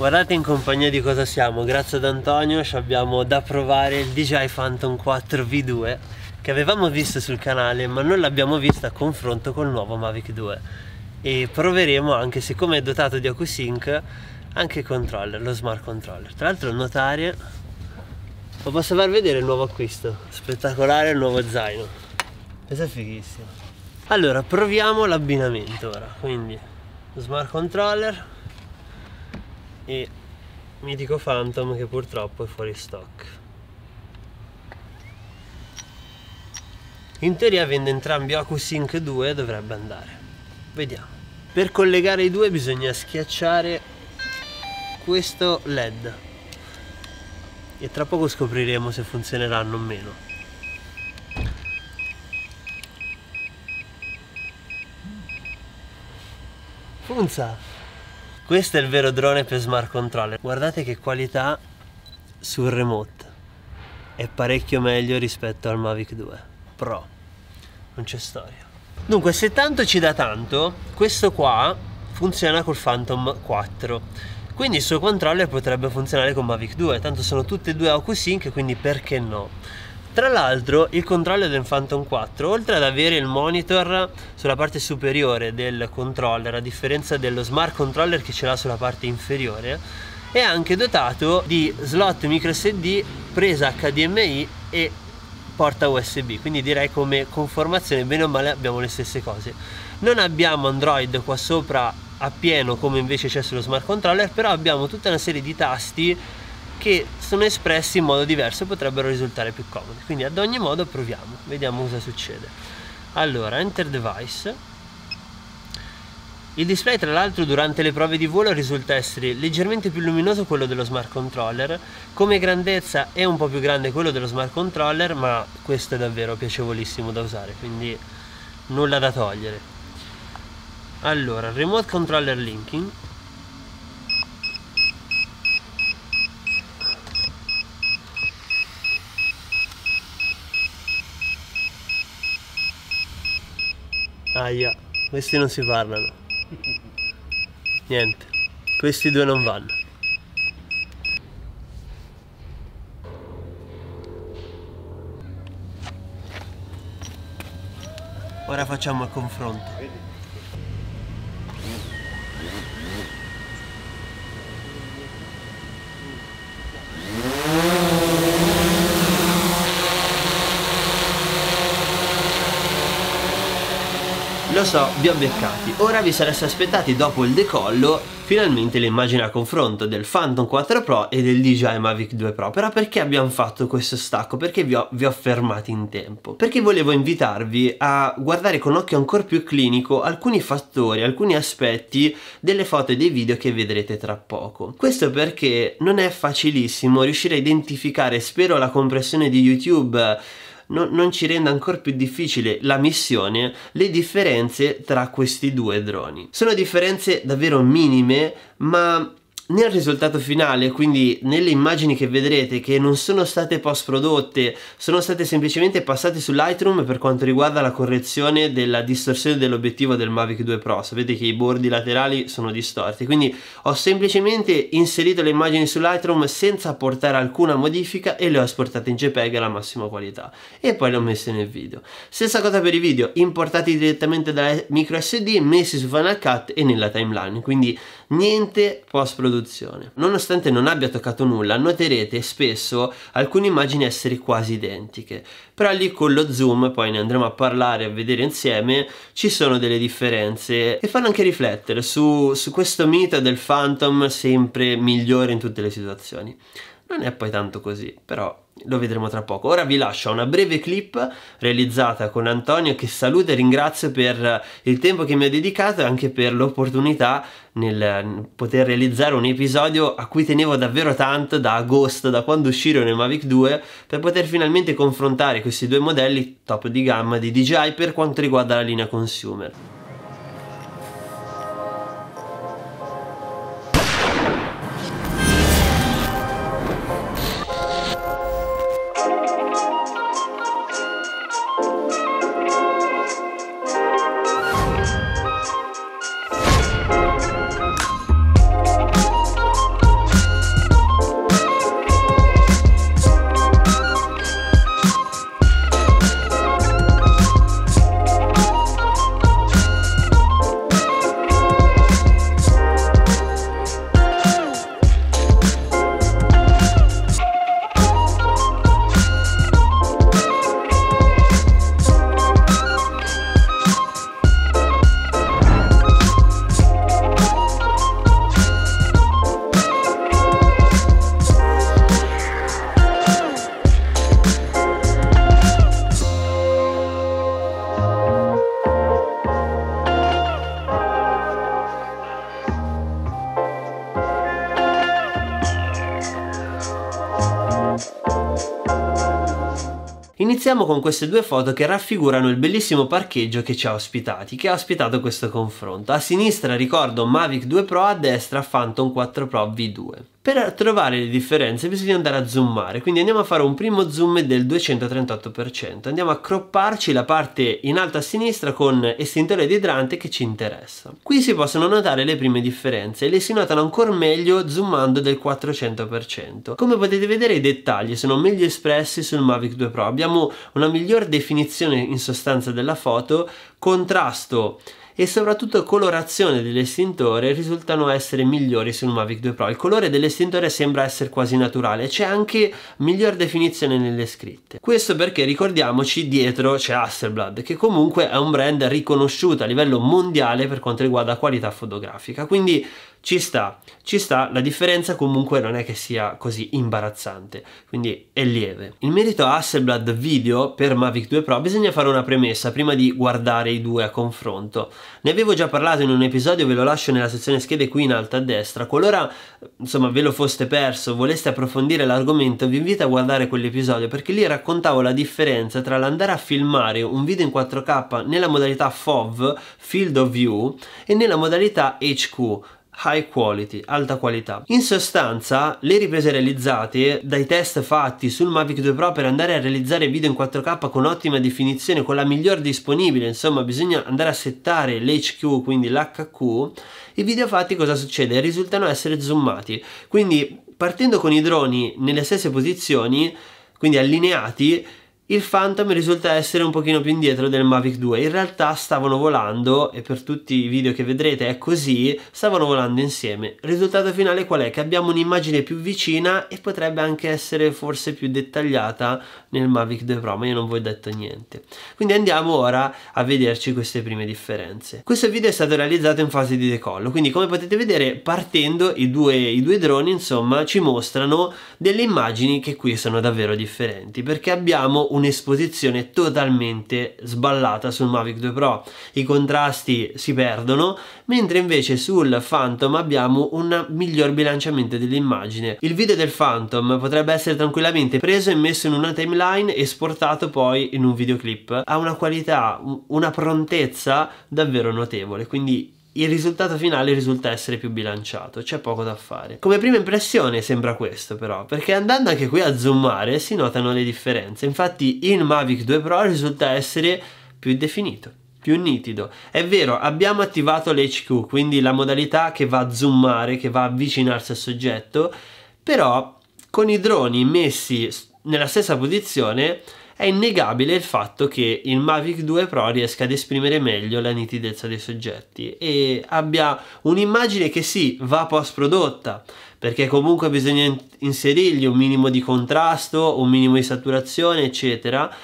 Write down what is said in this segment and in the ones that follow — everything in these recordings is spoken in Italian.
Guardate in compagnia di cosa siamo, grazie ad Antonio abbiamo da provare il DJI Phantom 4 V2 che avevamo visto sul canale ma non l'abbiamo visto a confronto col nuovo Mavic 2 e proveremo anche siccome è dotato di AcuSync anche il controller, lo smart controller tra l'altro notare lo posso far vedere il nuovo acquisto spettacolare il nuovo zaino questo è fighissimo allora proviamo l'abbinamento ora quindi lo smart controller e mitico Phantom che purtroppo è fuori stock. In teoria avendo entrambi OcuSync 2 dovrebbe andare. Vediamo. Per collegare i due bisogna schiacciare questo LED e tra poco scopriremo se funzioneranno o meno. Funza! Questo è il vero drone per smart controller. Guardate che qualità sul remote. È parecchio meglio rispetto al Mavic 2 Pro. Non c'è storia. Dunque, se tanto ci dà tanto, questo qua funziona col Phantom 4. Quindi il suo controller potrebbe funzionare con Mavic 2, tanto sono tutte e due AcuSync, quindi perché no? Tra l'altro il controller del Phantom 4, oltre ad avere il monitor sulla parte superiore del controller, a differenza dello smart controller che ce l'ha sulla parte inferiore, è anche dotato di slot micro SD, presa HDMI e porta USB, quindi direi come conformazione bene o male abbiamo le stesse cose. Non abbiamo Android qua sopra a pieno come invece c'è sullo smart controller, però abbiamo tutta una serie di tasti che sono espressi in modo diverso potrebbero risultare più comodi. Quindi ad ogni modo proviamo, vediamo cosa succede. Allora, enter device. Il display tra l'altro durante le prove di volo risulta essere leggermente più luminoso quello dello smart controller, come grandezza è un po' più grande quello dello smart controller, ma questo è davvero piacevolissimo da usare, quindi nulla da togliere. Allora, remote controller linking Aia, questi non si parlano. Niente, questi due non vanno. Ora facciamo il confronto. lo so, vi ho beccati. Ora vi sareste aspettati dopo il decollo finalmente le immagini a confronto del Phantom 4 Pro e del DJI Mavic 2 Pro. Però perché abbiamo fatto questo stacco? Perché vi ho, vi ho fermati in tempo? Perché volevo invitarvi a guardare con occhio ancora più clinico alcuni fattori, alcuni aspetti delle foto e dei video che vedrete tra poco. Questo perché non è facilissimo riuscire a identificare, spero la compressione di YouTube no, non ci rende ancora più difficile la missione le differenze tra questi due droni. Sono differenze davvero minime, ma nel risultato finale, quindi nelle immagini che vedrete che non sono state post prodotte, sono state semplicemente passate su Lightroom per quanto riguarda la correzione della distorsione dell'obiettivo del Mavic 2 Pro. Sapete che i bordi laterali sono distorti, quindi ho semplicemente inserito le immagini su Lightroom senza apportare alcuna modifica e le ho esportate in JPEG alla massima qualità e poi le ho messe nel video. Stessa cosa per i video, importati direttamente da microSD, messi su Final Cut e nella timeline, quindi niente post prodotto risoluzione. Nonostante non abbia toccato nulla, noterete spesso alcune immagini essere quasi identiche, però lì con lo zoom, poi ne andremo a parlare e a vedere insieme, ci sono delle differenze che fanno anche riflettere su, su questo mito del Phantom sempre migliore in tutte le situazioni non è poi tanto così, però lo vedremo tra poco. Ora vi lascio una breve clip realizzata con Antonio che saluto e ringrazio per il tempo che mi ha dedicato e anche per l'opportunità nel poter realizzare un episodio a cui tenevo davvero tanto da agosto, da quando uscirono i Mavic 2, per poter finalmente confrontare questi due modelli top di gamma di DJI per quanto riguarda la linea consumer. Iniziamo con queste due foto che raffigurano il bellissimo parcheggio che ci ha ospitati, che ha ospitato questo confronto. A sinistra ricordo Mavic 2 Pro, a destra Phantom 4 Pro V2. Per trovare le differenze bisogna andare a zoomare, quindi andiamo a fare un primo zoom del 238%, andiamo a cropparci la parte in alto a sinistra con estintore ed idrante che ci interessa. Qui si possono notare le prime differenze e le si notano ancora meglio zoomando del 400%. Come potete vedere i dettagli sono meglio espressi sul Mavic 2 Pro, abbiamo una miglior definizione in sostanza della foto contrasto e soprattutto colorazione dell'estintore risultano essere migliori sul Mavic 2 Pro. Il colore dell'estintore sembra essere quasi naturale, c'è anche miglior definizione nelle scritte. Questo perché ricordiamoci dietro c'è Hasselblad che comunque è un brand riconosciuto a livello mondiale per quanto riguarda qualità fotografica, quindi ci sta, ci sta, la differenza comunque non è che sia così imbarazzante, quindi è lieve. In merito a Hasselblad Video per Mavic 2 Pro bisogna fare una premessa prima di guardare i due a confronto. Ne avevo già parlato in un episodio, ve lo lascio nella sezione schede qui in alto a destra. Qualora insomma ve lo foste perso, voleste approfondire l'argomento, vi invito a guardare quell'episodio perché lì raccontavo la differenza tra l'andare a filmare un video in 4K nella modalità FOV, Field of View, e nella modalità HQ, high quality, alta qualità. In sostanza, le riprese realizzate dai test fatti sul Mavic 2 Pro per andare a realizzare video in 4K con ottima definizione, con la miglior disponibile, insomma bisogna andare a settare l'HQ, quindi l'HQ, i video fatti cosa succede? Risultano essere zoomati, quindi partendo con i droni nelle stesse posizioni, quindi allineati, il Phantom risulta essere un pochino più indietro del Mavic 2, in realtà stavano volando, e per tutti i video che vedrete è così, stavano volando insieme. Il risultato finale qual è? Che abbiamo un'immagine più vicina e potrebbe anche essere forse più dettagliata nel Mavic 2 Pro, ma io non vi ho detto niente. Quindi andiamo ora a vederci queste prime differenze. Questo video è stato realizzato in fase di decollo, quindi come potete vedere partendo i due, i due droni insomma ci mostrano delle immagini che qui sono davvero differenti, perché abbiamo un un'esposizione totalmente sballata sul Mavic 2 Pro. I contrasti si perdono, mentre invece sul Phantom abbiamo un miglior bilanciamento dell'immagine. Il video del Phantom potrebbe essere tranquillamente preso e messo in una timeline e esportato poi in un videoclip. Ha una qualità, una prontezza davvero notevole, quindi il risultato finale risulta essere più bilanciato, c'è poco da fare. Come prima impressione sembra questo però, perché andando anche qui a zoomare si notano le differenze, infatti il Mavic 2 Pro risulta essere più definito più nitido. È vero, abbiamo attivato l'HQ, quindi la modalità che va a zoomare, che va a avvicinarsi al soggetto, però con i droni messi nella stessa posizione è innegabile il fatto che il Mavic 2 Pro riesca ad esprimere meglio la nitidezza dei soggetti e abbia un'immagine che sì, va post prodotta, perché comunque bisogna inserirgli un minimo di contrasto, un minimo di saturazione, eccetera.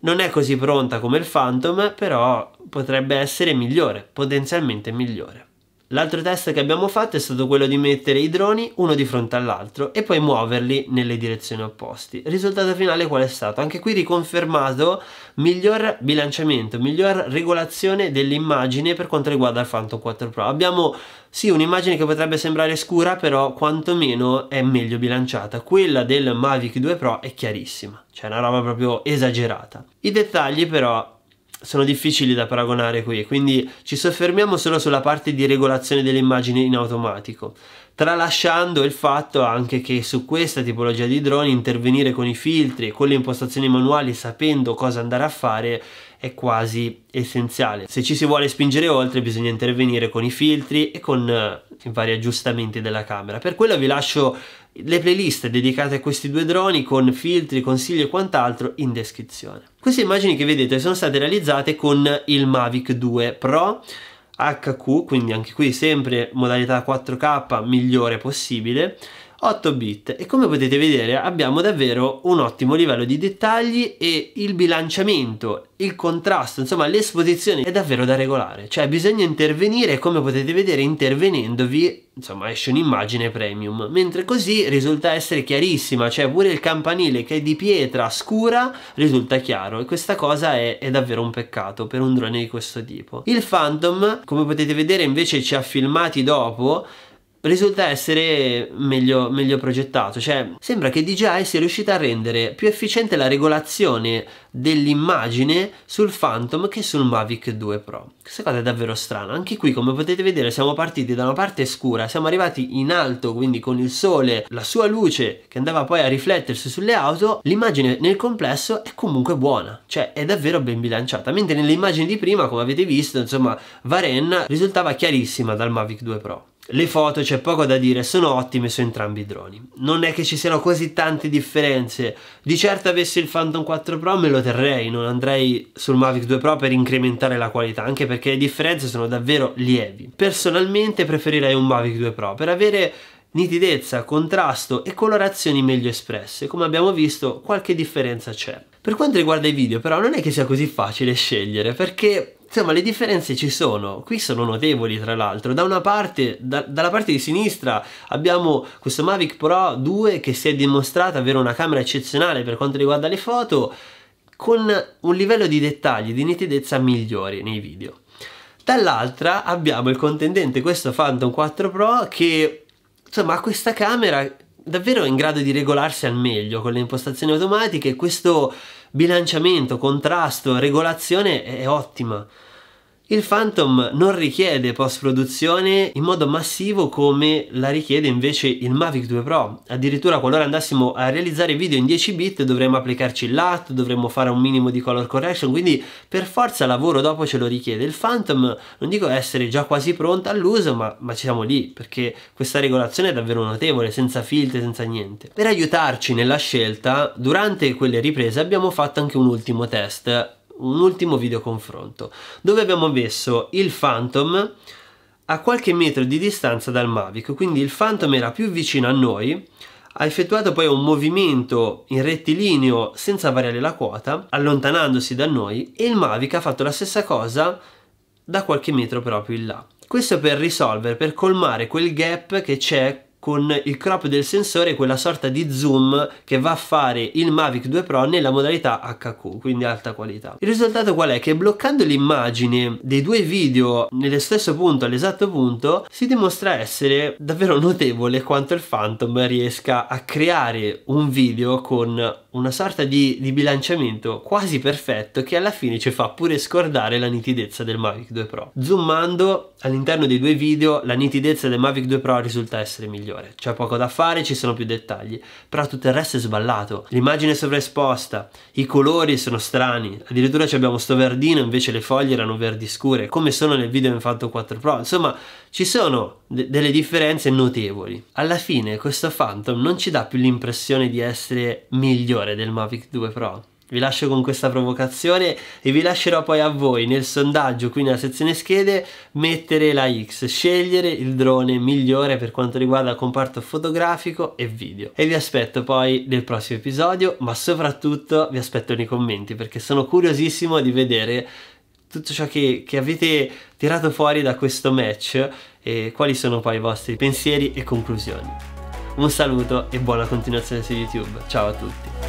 Non è così pronta come il Phantom, però potrebbe essere migliore, potenzialmente migliore. L'altro test che abbiamo fatto è stato quello di mettere i droni uno di fronte all'altro e poi muoverli nelle direzioni opposte. Risultato finale qual è stato? Anche qui riconfermato miglior bilanciamento, miglior regolazione dell'immagine per quanto riguarda il Phantom 4 Pro. Abbiamo sì un'immagine che potrebbe sembrare scura però quantomeno è meglio bilanciata. Quella del Mavic 2 Pro è chiarissima, cioè una roba proprio esagerata. I dettagli però sono difficili da paragonare qui, quindi ci soffermiamo solo sulla parte di regolazione delle immagini in automatico, tralasciando il fatto anche che su questa tipologia di droni intervenire con i filtri con le impostazioni manuali sapendo cosa andare a fare è quasi essenziale. Se ci si vuole spingere oltre bisogna intervenire con i filtri e con eh, i vari aggiustamenti della camera. Per quello vi lascio le playlist dedicate a questi due droni con filtri, consigli e quant'altro in descrizione. Queste immagini che vedete sono state realizzate con il Mavic 2 Pro HQ, quindi anche qui sempre modalità 4K migliore possibile, 8 bit e come potete vedere abbiamo davvero un ottimo livello di dettagli e il bilanciamento, il contrasto, insomma l'esposizione è davvero da regolare, cioè bisogna intervenire e come potete vedere intervenendovi insomma esce un'immagine premium, mentre così risulta essere chiarissima, cioè pure il campanile che è di pietra scura risulta chiaro e questa cosa è, è davvero un peccato per un drone di questo tipo. Il Phantom come potete vedere invece ci ha filmati dopo risulta essere meglio, meglio progettato, cioè sembra che DJI sia riuscita a rendere più efficiente la regolazione dell'immagine sul Phantom che sul Mavic 2 Pro. Questa cosa è davvero strana, anche qui come potete vedere siamo partiti da una parte scura, siamo arrivati in alto quindi con il sole, la sua luce che andava poi a riflettersi sulle auto, l'immagine nel complesso è comunque buona, cioè è davvero ben bilanciata, mentre nelle immagini di prima come avete visto insomma Varenna risultava chiarissima dal Mavic 2 Pro le foto c'è poco da dire, sono ottime su entrambi i droni. Non è che ci siano così tante differenze. Di certo avessi il Phantom 4 Pro me lo terrei, non andrei sul Mavic 2 Pro per incrementare la qualità, anche perché le differenze sono davvero lievi. Personalmente preferirei un Mavic 2 Pro per avere nitidezza, contrasto e colorazioni meglio espresse. Come abbiamo visto qualche differenza c'è. Per quanto riguarda i video però non è che sia così facile scegliere perché Insomma, le differenze ci sono, qui sono notevoli tra l'altro. Da una parte, da, dalla parte di sinistra abbiamo questo Mavic Pro 2 che si è dimostrato avere una camera eccezionale per quanto riguarda le foto, con un livello di dettagli, di nitidezza migliori nei video. Dall'altra abbiamo il contendente, questo Phantom 4 Pro, che insomma ha questa camera davvero in grado di regolarsi al meglio con le impostazioni automatiche, questo bilanciamento, contrasto, regolazione è ottima. Il Phantom non richiede post-produzione in modo massivo come la richiede invece il Mavic 2 Pro. Addirittura qualora andassimo a realizzare video in 10 bit dovremmo applicarci il LAT, dovremmo fare un minimo di color correction, quindi per forza lavoro dopo ce lo richiede. Il Phantom non dico essere già quasi pronta all'uso, ma, ma ci siamo lì perché questa regolazione è davvero notevole, senza filtri, senza niente. Per aiutarci nella scelta, durante quelle riprese abbiamo fatto anche un ultimo test un ultimo video confronto dove abbiamo messo il Phantom a qualche metro di distanza dal Mavic, quindi il Phantom era più vicino a noi, ha effettuato poi un movimento in rettilineo senza variare la quota, allontanandosi da noi, e il Mavic ha fatto la stessa cosa da qualche metro proprio in là. Questo per risolvere, per colmare quel gap che c'è con il crop del sensore quella sorta di zoom che va a fare il Mavic 2 Pro nella modalità HQ, quindi alta qualità. Il risultato qual è? Che bloccando l'immagine dei due video nello stesso punto, all'esatto punto, si dimostra essere davvero notevole quanto il Phantom riesca a creare un video con una sorta di, di bilanciamento quasi perfetto che alla fine ci fa pure scordare la nitidezza del Mavic 2 Pro. Zoomando all'interno dei due video la nitidezza del Mavic 2 Pro risulta essere migliore migliore. C'è poco da fare, ci sono più dettagli, però tutto il resto è sballato. L'immagine è sovraesposta, i colori sono strani, addirittura abbiamo sto verdino, invece le foglie erano verdi scure, come sono nel video in Fatto 4 Pro. Insomma, ci sono de delle differenze notevoli. Alla fine questo Phantom non ci dà più l'impressione di essere migliore del Mavic 2 Pro vi lascio con questa provocazione e vi lascerò poi a voi nel sondaggio qui nella sezione schede mettere la X, scegliere il drone migliore per quanto riguarda il comparto fotografico e video. E vi aspetto poi nel prossimo episodio, ma soprattutto vi aspetto nei commenti perché sono curiosissimo di vedere tutto ciò che, che avete tirato fuori da questo match e quali sono poi i vostri pensieri e conclusioni. Un saluto e buona continuazione su YouTube. Ciao a tutti.